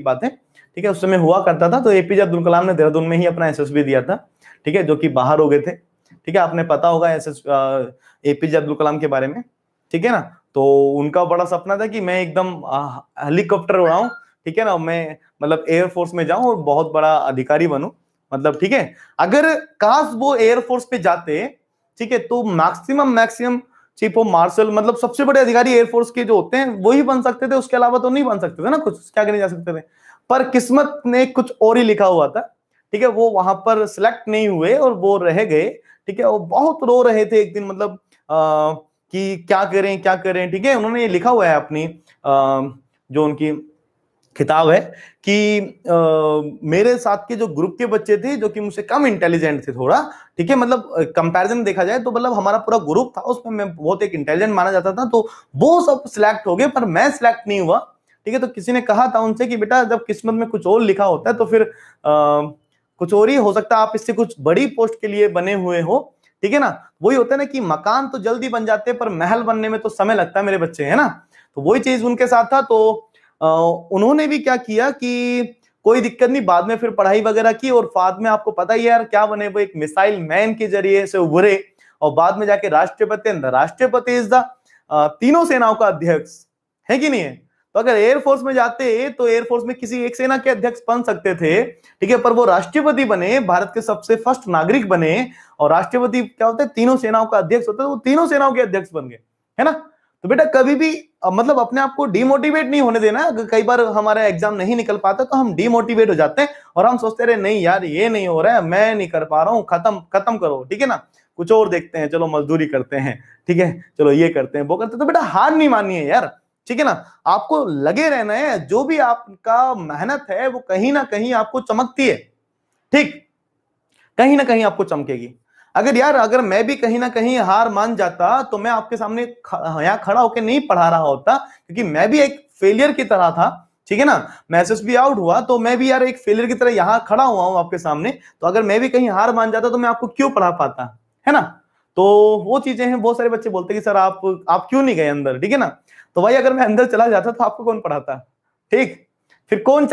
की बात है ठीक है उस समय हुआ करता था तो एपीजे अब्दुल कलाम ने देहरादून में ही अपना एसएसबी दिया था ठीक है जो कि बाहर हो गए थे ठीक है आपने पता होगा एस एस एपीजे अब्दुल कलाम के बारे में ठीक है ना तो उनका बड़ा सपना था कि मैं एकदम हेलीकॉप्टर उड़ाऊं ठीक है ना मैं मतलब एयरफोर्स में जाऊं और बहुत बड़ा अधिकारी बनूं मतलब ठीक है अगर काश वो एयरफोर्स पे जाते ठीक है तो maximum maximum chief of marshal मतलब सबसे बड़े अधिकारी एयरफोर्स के जो होते हैं वही बन सकते थे उसके अलावा तो नहीं बन सकते थे ना कुछ क्या करने जा सकते थे पर किस्मत ने कुछ और ही लिखा हुआ था ठीक है वो वहां पर सिलेक्ट नहीं हुए और वो रह गए ठीक है वो बहुत रो रहे थे एक दिन मतलब आ, कि क्या करें क्या करें ठीक है उन्होंने ये लिखा हुआ है अपनी आ, जो उनकी खिताब है कि आ, मेरे साथ के जो ग्रुप के बच्चे थे जो कि मुझसे कम इंटेलिजेंट थे थोड़ा ठीक है मतलब कंपैरिजन देखा जाए तो मतलब हमारा पूरा ग्रुप था उसमें मैं बहुत एक इंटेलिजेंट माना जाता था तो वो सब सिलेक्ट हो गए पर मैं सिलेक्ट नहीं हुआ ठीक है तो किसी ने कहा था उनसे कि बेटा जब किस्मत में कुछ और लिखा होता है तो फिर आ, कुछ और ही हो सकता है आप इससे कुछ बड़ी पोस्ट के लिए बने हुए हो ठीक है ना वही होता है ना कि मकान तो जल्दी बन जाते हैं पर महल बनने में तो समय लगता है मेरे बच्चे है ना तो वही चीज उनके साथ था तो उन्होंने भी क्या किया कि कोई दिक्कत नहीं बाद में फिर पढ़ाई वगैरह की और बाद में आपको पता ही यार क्या बने वो एक मिसाइल मैन के जरिए से उभरे और बाद में जाके राष्ट्रपति राष्ट्रपति इज द तीनों सेनाओं का अध्यक्ष है कि नहीं है तो अगर एयरफोर्स में जाते तो एयरफोर्स में किसी एक सेना के अध्यक्ष बन सकते थे ठीक है पर वो राष्ट्रपति बने भारत के सबसे फर्स्ट नागरिक बने और राष्ट्रपति क्या होते तीनों सेनाओं का अध्यक्ष होता है तो वो तीनों सेनाओं के अध्यक्ष बन गए है ना तो बेटा कभी भी मतलब अपने आप को डिमोटिवेट नहीं होने देना कई बार हमारा एग्जाम नहीं निकल पाता तो हम डीमोटिवेट हो जाते हैं और हम सोचते रहे नहीं यार ये नहीं हो रहा है मैं नहीं कर पा रहा हूँ खत्म खत्म करो ठीक है ना कुछ और देखते हैं चलो मजदूरी करते हैं ठीक है चलो ये करते हैं वो करते हैं तो बेटा हार नहीं मानी है यार ठीक है ना आपको लगे रहना है जो भी आपका मेहनत है वो कहीं ना कहीं आपको चमकती है ठीक कहीं ना कहीं आपको चमकेगी अगर यार अगर मैं भी कहीं ना कहीं हार मान जाता तो मैं आपके सामने यहाँ खड़ा होकर नहीं पढ़ा रहा होता क्योंकि मैं भी एक फेलियर की तरह था ठीक है ना मैसेज भी आउट हुआ तो मैं भी यार एक फेलियर की तरह यहाँ खड़ा हुआ हूं आपके सामने तो अगर मैं भी कहीं हार मान जाता तो मैं आपको क्यों पढ़ा पाता है ना तो वो चीजें हैं बहुत सारे बच्चे बोलते कि सर आप आप क्यों नहीं गए अंदर ठीक है ना तो भाई अगर मैं अंदर चला जाता तो आपको कौन पढ़ाता ठीक फिर कौन